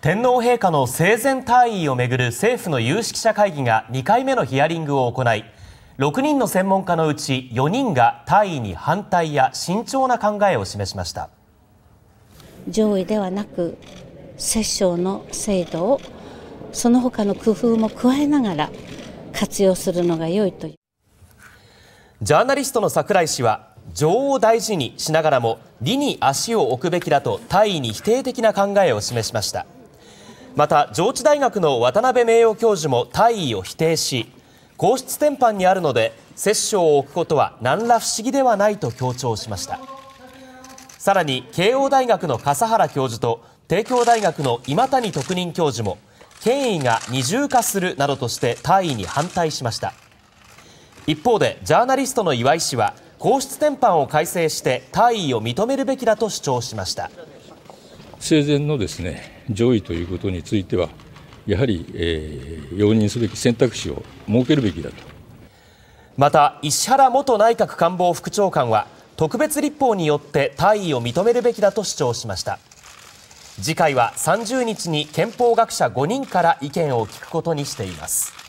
天皇陛下の生前退位をめぐる政府の有識者会議が2回目のヒアリングを行い6人の専門家のうち4人が退位に反対や慎重な考えを示しました上位ではなく摂政の制度をその他の工夫も加えながら活用するのが良いとジャーナリストの櫻井氏は女王を大事にしながらも理に足を置くべきだと大義に否定的な考えを示しました。また上智大学の渡辺名誉教授も大意を否定し皇室典範にあるので摂政を置くことは何ら不思議ではないと強調しましたさらに慶応大学の笠原教授と帝京大学の今谷特任教授も権威が二重化するなどとして大意に反対しました一方でジャーナリストの岩井氏は皇室典範を改正して大意を認めるべきだと主張しました。生前のですね上位ということについてはやはり、えー、容認すべき選択肢を設けるべきだとまた石原元内閣官房副長官は特別立法によって大位を認めるべきだと主張しました次回は30日に憲法学者5人から意見を聞くことにしています